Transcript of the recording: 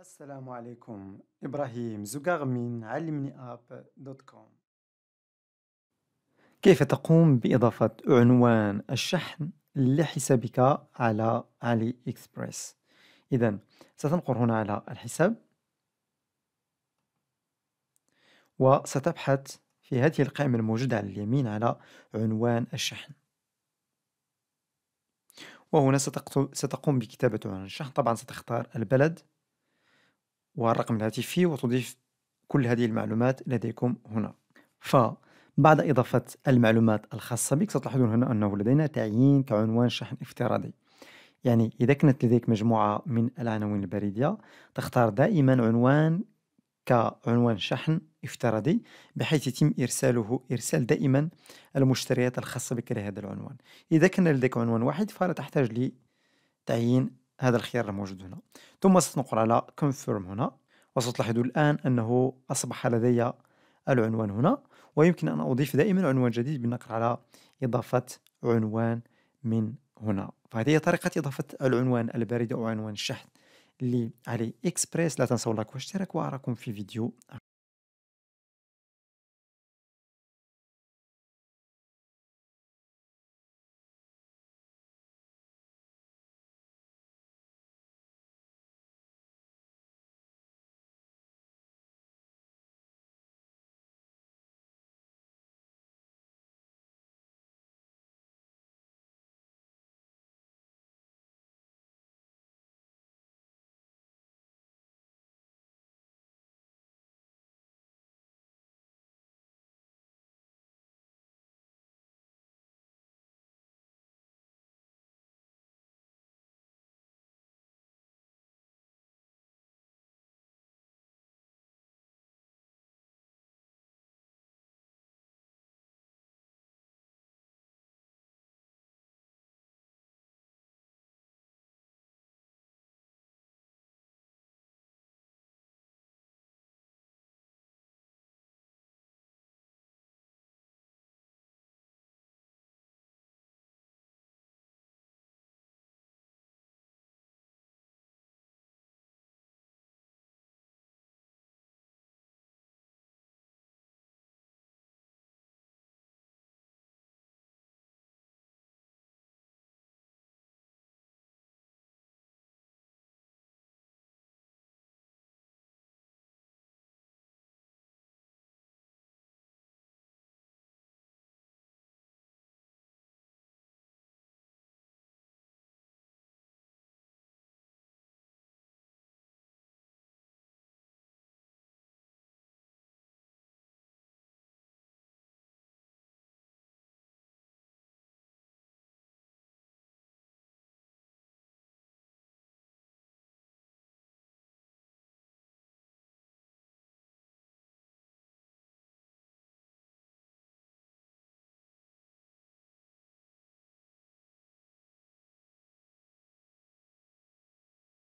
السلام عليكم إبراهيم زوكاغ من علمني أب دوت كوم كيف تقوم بإضافة عنوان الشحن لحسابك على علي علي اكسبريس إذا ستنقر هنا على الحساب وستبحث في هذه القائمة الموجودة على اليمين على عنوان الشحن وهنا ستقوم بكتابة عنوان الشحن طبعا ستختار البلد والرقم الهاتفي وتضيف كل هذه المعلومات لديكم هنا فبعد إضافة المعلومات الخاصة بك ستلاحظون هنا أنه لدينا تعيين كعنوان شحن افتراضي يعني إذا كانت لديك مجموعة من العناوين البريدية تختار دائما عنوان كعنوان شحن افتراضي بحيث يتم إرساله إرسال دائما المشتريات الخاصة بك لهذا العنوان إذا كان لديك عنوان واحد فلا تحتاج لتعيين هذا الخيار الموجود هنا ثم سنقر على confirm هنا وستلاحظوا الآن أنه أصبح لدي العنوان هنا ويمكن أن أضيف دائما عنوان جديد بالنقر على إضافة عنوان من هنا فهذه هي طريقة إضافة العنوان البريد أو عنوان الشحن لعلي إكسبريس لا تنسوا اللايك والاشتراك وأراكم في فيديو